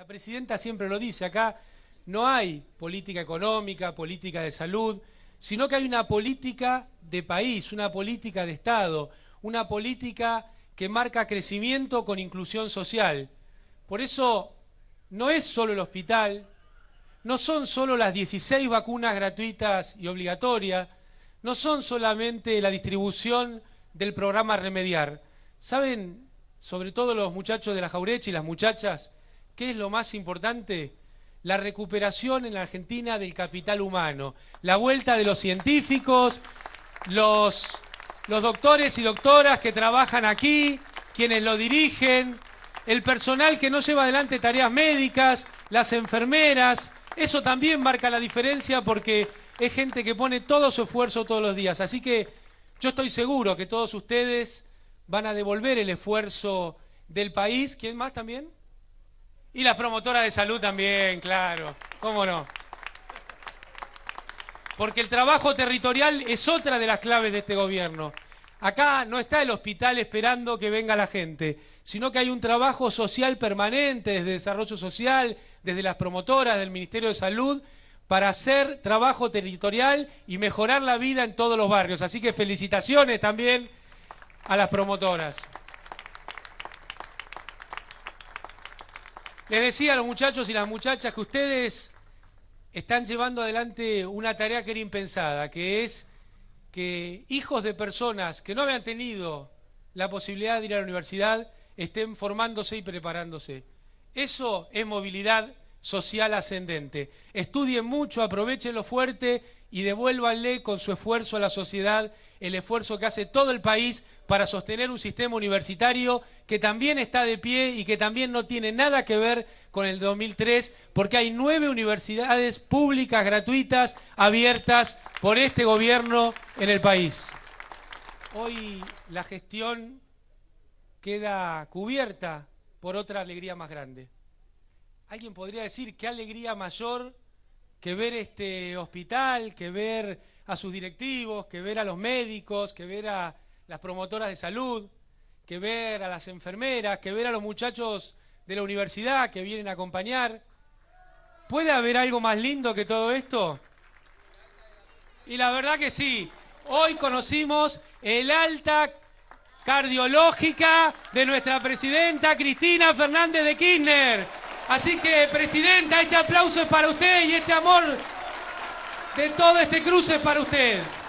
La presidenta siempre lo dice, acá no hay política económica, política de salud, sino que hay una política de país, una política de Estado, una política que marca crecimiento con inclusión social. Por eso no es solo el hospital, no son solo las 16 vacunas gratuitas y obligatorias, no son solamente la distribución del programa Remediar. ¿Saben, sobre todo los muchachos de la Jaurecha y las muchachas, ¿qué es lo más importante? La recuperación en la Argentina del capital humano, la vuelta de los científicos, los, doctores y doctoras que trabajan aquí, quienes lo dirigen, el personal que no lleva adelante tareas médicas, las enfermeras, eso también marca la diferencia porque es gente que pone todo su esfuerzo todos los días. Así que yo estoy seguro que todos ustedes van a devolver el esfuerzo del país. ¿Quién más también? Y las promotoras de salud también, claro. ¿Cómo no? Porque el trabajo territorial es otra de las claves de este gobierno. Acá no está el hospital esperando que venga la gente, sino que hay un trabajo social permanente desde desarrollo social, desde las promotoras, del Ministerio de Salud, para hacer trabajo territorial y mejorar la vida en todos los barrios. Así que felicitaciones también a las promotoras. Les decía a los muchachos y las muchachas que ustedes están llevando adelante una tarea que era impensada, que es que hijos de personas que no habían tenido la posibilidad de ir a la universidad estén formándose y preparándose. Eso es movilidad social ascendente. Estudien mucho, lo fuerte y devuélvanle con su esfuerzo a la sociedad el esfuerzo que hace todo el país para sostener un sistema universitario que también está de pie y que también no tiene nada que ver con el 2003, porque hay nueve universidades públicas gratuitas abiertas por este gobierno en el país. Hoy la gestión queda cubierta por otra alegría más grande. Alguien podría decir qué alegría mayor que ver este hospital, que ver a sus directivos, que ver a los médicos, que ver a las promotoras de salud, que ver a las enfermeras, que ver a los muchachos de la universidad que vienen a acompañar. ¿Puede haber algo más lindo que todo esto? Y la verdad que sí, hoy conocimos el alta cardiológica de nuestra presidenta Cristina Fernández de Kirchner. Así que, presidenta, este aplauso es para usted y este amor de todo este cruce es para usted.